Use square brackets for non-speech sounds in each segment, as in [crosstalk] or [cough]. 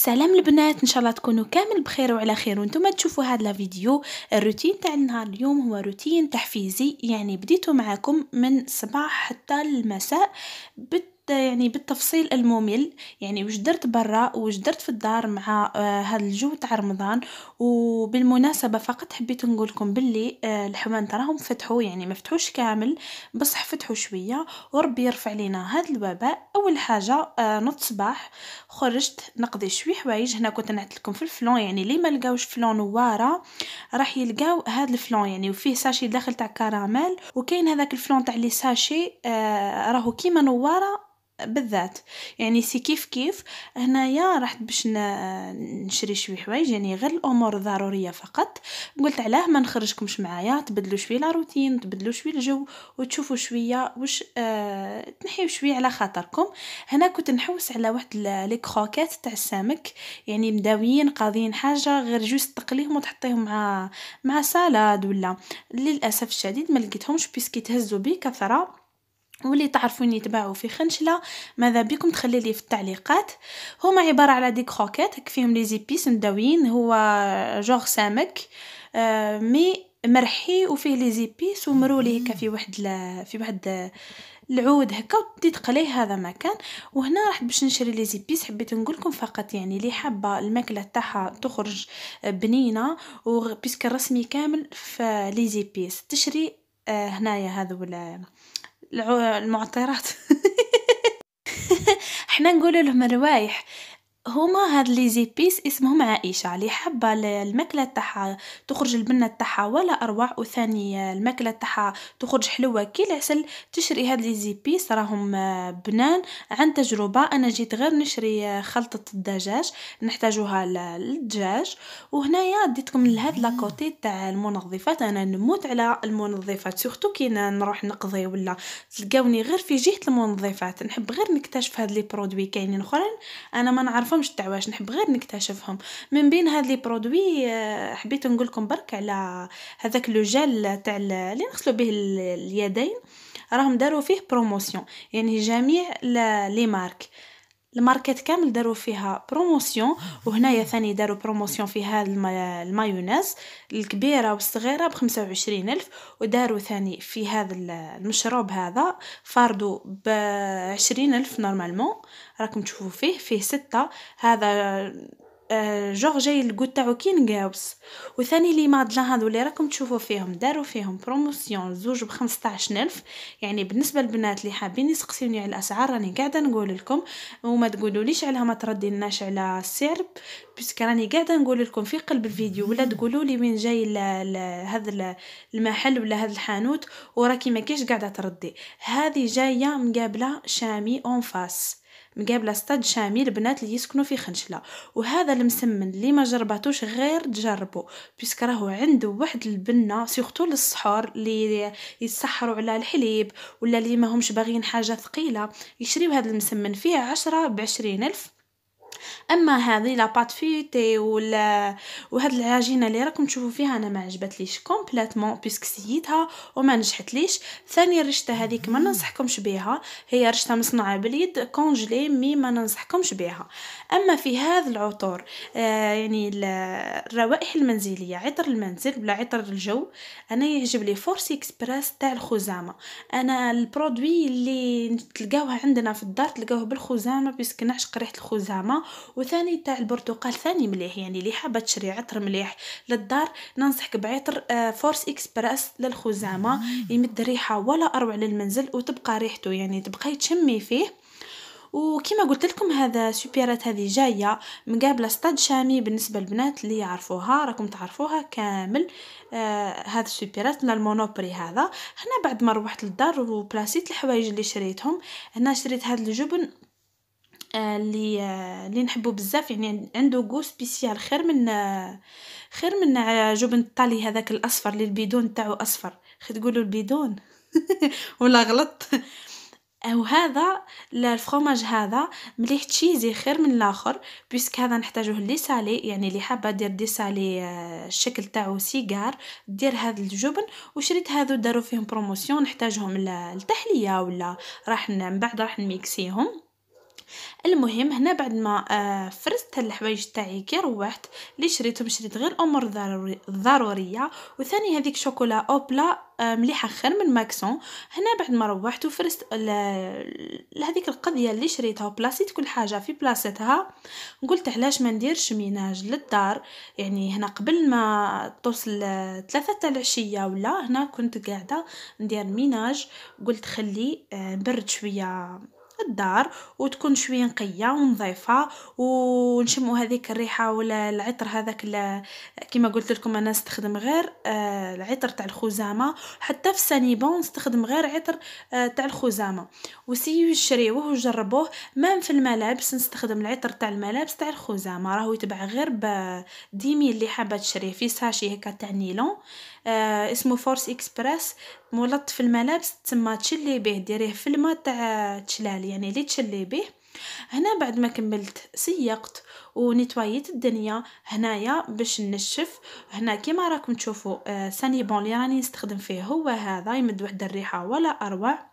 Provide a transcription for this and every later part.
سلام البنات ان شاء الله تكونوا كامل بخير وعلى خير وانتم تشوفوا هذا الفيديو الروتين تاع النهار اليوم هو روتين تحفيزي يعني بديته معاكم من الصباح حتى المساء بت يعني بالتفصيل الممل يعني واش درت برا واش درت في الدار مع هذا آه، الجو تاع رمضان وبالمناسبه فقط حبيت نقول لكم باللي آه، الحوانت راهم فتحوا يعني ما فتحوش كامل بصح فتحوا شويه وربي يرفع لينا هذا الوباء اول حاجه آه، نط صباح خرجت نقضي شوي حوايج هنا كنت نعت لكم في الفلون يعني اللي ما لقاوش فلون وارا راح يلقاو هذا الفلون يعني وفيه ساشي داخل تاع كراميل وكاين هذاك الفلون تاع لي ساشي آه راهو كيما نواره بالذات يعني سي كيف كيف هنايا رحت باش نشري شوي حوايج يعني غير الامور الضروريه فقط قلت علاه ما نخرجكمش معايا تبدلوا شوي لا روتين تبدلوا شوي الجو وتشوفوا شويه واش آه تنحيو شويه على خاطركم هنا كنت نحوس على واحد لي كروكيت تاع السمك يعني مداويين قاضيين حاجه غير جوست تقليهم وتحطيهم مع مع سالاد ولا للاسف الشديد ما لقيتهمش بيسكي تهزوا بكثره واللي تعرفوني يتباعوا في خنشله ماذا بكم تخلي لي في التعليقات هما عباره على دي كروكيت فيهم لي زيبيس مداويين هو جوغ سامك آه، مي مرحي وفيه لي زيبيس ومرولي هكا في واحد في واحد العود هكا وتدي تقليه هذا ما كان وهنا راح باش نشري لي زيبيس حبيت نقول لكم فقط يعني اللي حابه الماكله تاعها تخرج بنينه وبيسك الرسمي كامل في لي زيبيس تشري آه، هنايا هذو المعطرات [laughs] احنا نقول لهم روايح هما هاد لي زيبيس اسمهم عائشه اللي حابه الماكله تاعها تخرج البنه تاعها ولا اروع وثاني الماكله تاعها تخرج حلوه كي العسل تشري هاد لي زيبيس راهم بنان عن تجربه انا جيت غير نشري خلطه الدجاج نحتاجوها للدجاج وهنايا ديتكم لهاد لاكوتي تاع المنظفات انا نموت على المنظفات سورتو كي نروح نقضي ولا تلقاوني غير في جهه المنظفات نحب غير نكتشف هاد لي برودوي كاينين اخرين انا ما نعرف نعرفهمش التعواش نحب غير نكتشفهم من بين هاد لي برودوي آه، حبيت نقول لكم برك على هذاك لو جيل تاع اللي نغسلوا به اليدين راهم داروا فيه بروموسيون يعني جميع لي مارك الماركات كامل داروا فيها بروموسيون وهنايا ثاني داروا بروموسيون في هذا المايونيز الكبيره والصغيره ب 25 الف وداروا ثاني في هذا المشروب هذا فاردو ب 20 الف نورمالمون راكم تشوفوا فيه فيه ستة هذا آه، جوغ جاي القوت تاعو كي نقاوس وثاني لي مادلا هادو اللي راكم تشوفوا فيهم داروا فيهم بروموسيون زوج ب ألف يعني بالنسبه للبنات اللي حابين يسقسيوني على الاسعار راني قاعده نقول لكم وما تقولوليش عليها ما ترديناش على السعر بيسك راني قاعده نقول لكم في قلب الفيديو ولا تقولوا لي وين جاي هذا المحل ولا هذا الحانوت وراكي ما كاش قاعده تردي هذه جايه مقابله شامي اون فاس مقابله ستاد شامي البنات اللي يسكنوا في خنشله وهذا المسمن اللي ما جرباتوش غير تجربوا بيسك راهو عنده واحد البنه سورتو للسحور اللي يسحروا على الحليب ولا اللي ماهمش باغيين حاجه ثقيله يشريو هذا المسمن فيه عشرة بعشرين الف اما هذه لاباط فيتي ولا وهاد العجينه اللي راكم تشوفوا فيها انا ما عجبتليش كومبليتوم بيسك سييتها وما نجحتليش ثاني رشته هذيك ما ننصحكمش بها هي رشته مصنوعه باليد كونجلي مي ما ننصحكمش بها اما في هذا العطور آه يعني الروائح المنزليه عطر المنزل ولا عطر الجو انا يعجب لي فورس اكسبريس تاع الخزامه انا البرودوي اللي تلقاوه عندنا في الدار تلقاوه بالخزامه بيسك نعشق ريحه الخزامه وثاني تاع البرتقال ثاني مليح يعني اللي حابه تشري عطر مليح للدار ننصحك بعطر آه، فورس اكسبريس للخزامه يمد ريحه ولا اروع للمنزل وتبقى ريحته يعني تبقاي تشمي فيه وكما قلت لكم هذا سوبيرات هذه جايه مقابله ستاد شامي بالنسبه للبنات اللي يعرفوها راكم تعرفوها كامل آه هذا السوبيرات من المونوبري هذا هنا بعد ما روحت للدار وبلاسيت الحوايج اللي شريتهم هنا شريت هذا الجبن آه، اللي آه، اللي نحبو بزاف يعني عنده غو سبيسيال خير من آه، خير من جبن الطالي هذاك الاصفر اللي البيدون تاعو اصفر خي تقولوا البيدون [laughs] ولا غلط هذا الفرomage هذا مليح تشيزي خير من الاخر بيسك هذا نحتاجوه لي سالي يعني اللي حابه دير دي سالي الشكل تاعو سيجار دير هذا الجبن وشريت هذو داروا فيهم بروموسيون نحتاجهم للتحليه ولا راح من بعد راح نميكسيهم المهم هنا بعد ما فرست آه، فرزت الحوايج تاعي كي روحت اللي شريتهم شريت غير امور ضروريه وثاني هذيك شوكولا اوبلا آه، مليحه خير من ماكسون هنا بعد ما روحت وفرست هذيك القضيه اللي شريتها وبلاصيت كل حاجه في بلاصتها قلت علاش ما نديرش ميناج للدار يعني هنا قبل ما توصل ثلاثة تاع العشيه ولا هنا كنت قاعده ندير ميناج قلت خلي آه، برد شويه الدار وتكون شويه نقيه ونظيفه ونشموا هذيك الريحه ولا العطر هذاك كما قلت لكم انا نستخدم غير آه، العطر تاع الخزامه حتى في بون نستخدم غير عطر آه، تاع الخزامه وسيو شريوه وجربوه مام في الملابس نستخدم العطر تاع الملابس تاع الخزامه راهو يتباع غير ب ديمي اللي حابه تشريه في ساشي هكا تاع نيلون آه اسمه فورس اكسبريس ملط في الملابس تما تشلي به ديريه في الماء تاع تشلال يعني اللي تشلي به هنا بعد ما كملت سيقت ونيتوايت الدنيا هنايا باش نشف هنا كيما راكم تشوفوا آه ساني بون اللي راني نستخدم فيه هو هذا يمد واحد الريحه ولا اروع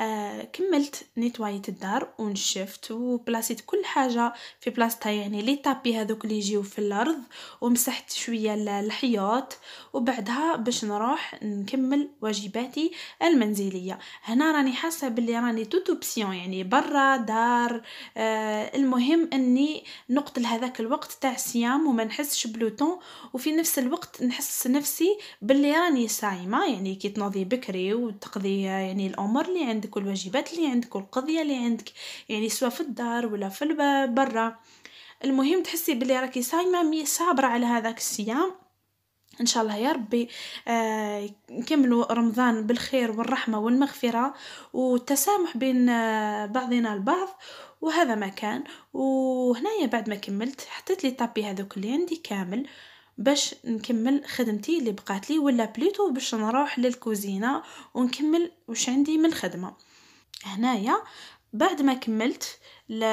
آه كملت نيتوايت الدار ونشفت وبلاصيت كل حاجه في بلاصتها يعني لي طابي هذوك اللي يجيو في الارض ومسحت شويه الحياط وبعدها باش نروح نكمل واجباتي المنزليه هنا راني حاسه بلي راني توتوبسيون يعني برا دار آه المهم اني نقتل هذاك الوقت تاع الصيام وما نحسش بلوتون وفي نفس الوقت نحس نفسي بلي راني صايمه يعني كي تنوضي بكري وتقضي يعني الامور اللي عندك عندك والواجبات اللي عندك والقضيه اللي عندك يعني سواء في الدار ولا في برا المهم تحسي بلي راكي صايمه مي صابره على هذاك الصيام ان شاء الله يا ربي آه نكملوا رمضان بالخير والرحمه والمغفره والتسامح بين آه بعضنا البعض وهذا ما كان وهنايا بعد ما كملت حطيت لي طابي هذوك اللي عندي كامل باش نكمل خدمتي اللي بقات لي ولا بليتو باش نروح للكوزينه ونكمل واش عندي من الخدمه هنايا بعد ما كملت ل...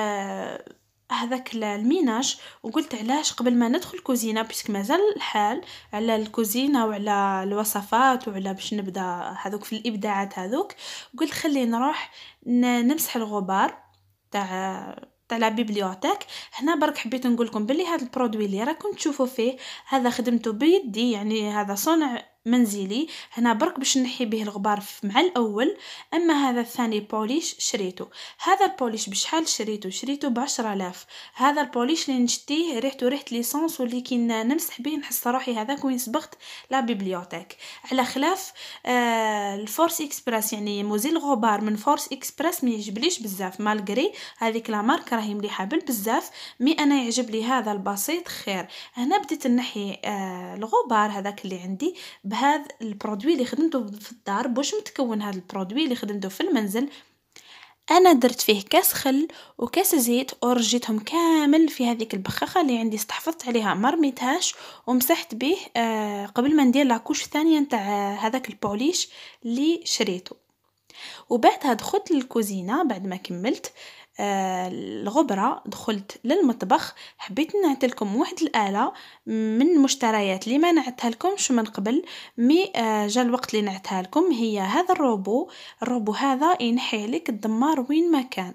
هذاك الميناج وقلت علاش قبل ما ندخل الكوزينة بيسك مازال الحال على الكوزينه وعلى الوصفات وعلى باش نبدا هذوك في الابداعات هذوك قلت خلي نروح نمسح الغبار تاع حتى لا بيبليوتيك هنا برك حبيت نقول لكم بلي هذا البرودوي اللي راكم تشوفوا فيه هذا خدمته بيدي يعني هذا صنع منزلي هنا برك باش نحي به الغبار مع الاول اما هذا الثاني بوليش شريته هذا البوليش بشحال شريته شريته ب الاف هذا البوليش اللي نشتيه ريحته ريحه ليسونس واللي كي نمسح به نحس روحي هذاك وين صبغت لا بيبليوتيك على خلاف آه الفورس اكسبريس يعني مزيل الغبار من فورس اكسبريس ما يعجبليش بزاف مالغري هذيك لا مارك راهي مليحه بالبزاف مي انا يعجب لي هذا البسيط خير هنا بديت نحي آه الغبار هذاك اللي عندي بهذا البرودوي اللي خدمته في الدار باش متكون هذا البرودوي اللي خدمته في المنزل انا درت فيه كاس خل وكاس زيت ورجيتهم كامل في هذيك البخاخه اللي عندي استحفظت عليها مرميتهاش ومسحت به آه، قبل ما ندير لاكوش ثانيه نتاع آه، هذاك البوليش اللي شريته وبعدها دخلت للكوزينه بعد ما كملت آه، الغبرة دخلت للمطبخ حبيت نعطي لكم واحد الآلة من المشتريات اللي ما نعتها شو من قبل مي آه، جا الوقت اللي نعتها لكم هي هذا الروبو الروبو هذا ينحي لك الدمار وين ما كان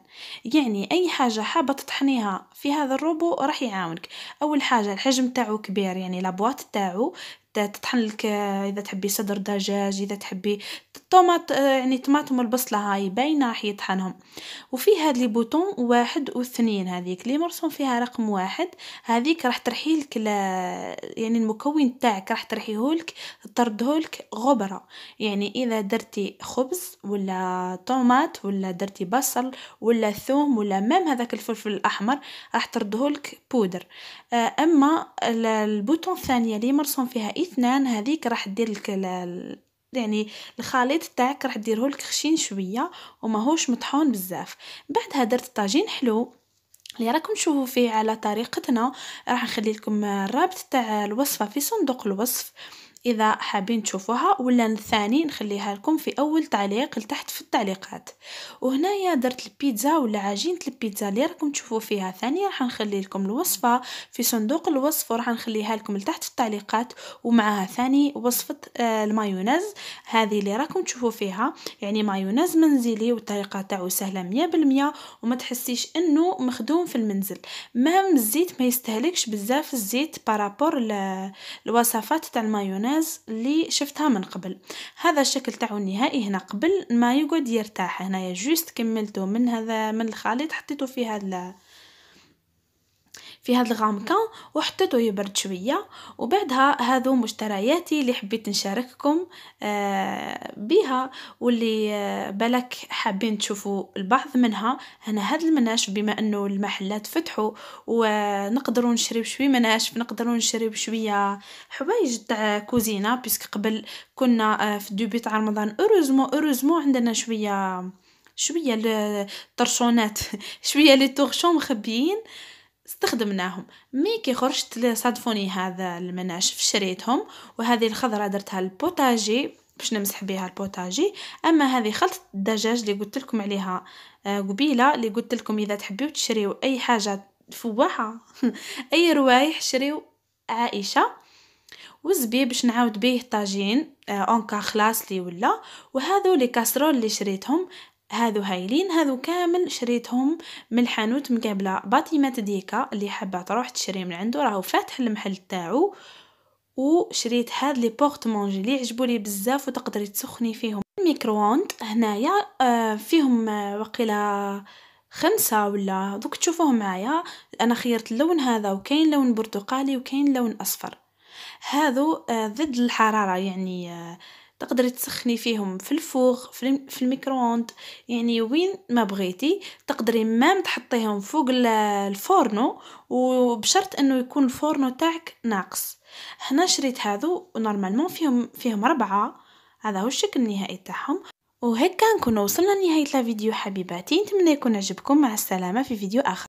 يعني اي حاجه حابه تطحنيها في هذا الروبو راح يعاونك اول حاجه الحجم تاعو كبير يعني لابواط تاعو تطحن لك اذا تحبي صدر دجاج اذا تحبي الطوماط آه، يعني طماطم والبصله هاي باينه راح يطحنهم وفي هاد لي بوتون واحد واثنين هذيك اللي مرسوم فيها رقم واحد هذيك راح ترحي لك يعني المكون تاعك راح ترحيهولك لك غبره يعني اذا درتي خبز ولا طومات ولا درتي بصل ولا ثوم ولا مام هذاك الفلفل الاحمر راح لك بودر آه، اما البوتون الثانيه اللي مرسوم فيها اثنان هذيك راح دير لك يعني الخليط تاعك راح ديره لك خشين شويه وماهوش مطحون بزاف بعدها درت طاجين حلو اللي راكم تشوفوا فيه على طريقتنا راح نخلي لكم الرابط تاع الوصفه في صندوق الوصف اذا حابين تشوفوها ولا الثاني نخليها لكم في اول تعليق لتحت في التعليقات وهنايا درت البيتزا ولا عجينه البيتزا اللي راكم تشوفوا فيها ثاني راح نخلي لكم الوصفه في صندوق الوصف وراح نخليها لكم لتحت في التعليقات ومعها ثاني وصفه آه، المايونيز هذه اللي راكم تشوفوا فيها يعني مايونيز منزلي والطريقه تاعو سهله 100% وما تحسيش انه مخدوم في المنزل مهم الزيت ما يستهلكش بزاف الزيت بارابور الوصفات تاع المايونيز الناس اللي شفتها من قبل هذا الشكل تاعو النهائي هنا قبل ما يقعد يرتاح هنايا جوست كملته من هذا من الخليط حطيته في هذا في هاد الغامكان وحطيته يبرد شويه وبعدها هادو مشترياتي اللي حبيت نشارككم آه، بها واللي آه، بلك حابين تشوفوا البعض منها هنا هاد المناشف بما انه المحلات فتحوا ونقدروا نشري بشوي مناشف نقدروا نشري بشويه حوايج تاع كوزينه بيسك قبل كنا آه، في دوبي تاع رمضان اوروزمو اوروزمو عندنا شويه شويه الترشونات [laughs] شويه لي تورشون مخبيين استخدمناهم مي كي خرجت صادفوني هذا المناشف شريتهم وهذه الخضره درتها البوتاجي باش نمسح بها البوتاجي اما هذه خلطه الدجاج اللي قلت لكم عليها آه، قبيله اللي قلت لكم اذا تحبيو تشريو اي حاجه فواحه [laughs] اي روايح شريو عائشه وزبي باش نعاود بيه طاجين آه، اونكا خلاص لي ولا وهذو لي كاسرول اللي شريتهم هادو هايلين هادو كامل شريتهم من الحانوت مقابله باتيمات ديكا اللي حابه تروح تشري من عنده راهو فاتح المحل تاعو وشريت هاد لي بورت مونجي اللي عجبوني بزاف وتقدري تسخني فيهم الميكرووند هنايا آه، فيهم آه، وقيله خمسة ولا دوك تشوفوهم معايا انا خيرت اللون هذا وكاين لون برتقالي وكاين لون اصفر هادو آه، ضد الحراره يعني تقدري تسخني فيهم في الفوغ في الميكرووند يعني وين ما بغيتي تقدري مام تحطيهم فوق الفورنو وبشرط انه يكون الفورنو تاعك ناقص هنا شريت هذو ونورمالمون فيهم فيهم ربعة هذا هو الشكل النهائي تاعهم وهكا نكون وصلنا لنهايه الفيديو حبيباتي نتمنى يكون عجبكم مع السلامه في فيديو اخر